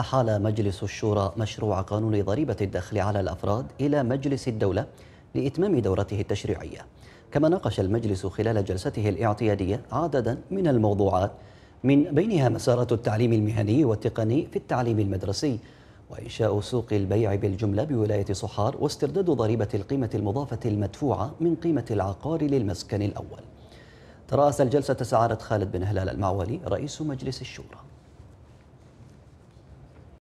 أحال مجلس الشورى مشروع قانون ضريبة الدخل على الأفراد إلى مجلس الدولة لإتمام دورته التشريعية كما ناقش المجلس خلال جلسته الاعتيادية عددا من الموضوعات من بينها مسارة التعليم المهني والتقني في التعليم المدرسي وإنشاء سوق البيع بالجملة بولاية صحار واسترداد ضريبة القيمة المضافة المدفوعة من قيمة العقار للمسكن الأول ترأس الجلسة سعادة خالد بن هلال المعولي رئيس مجلس الشورى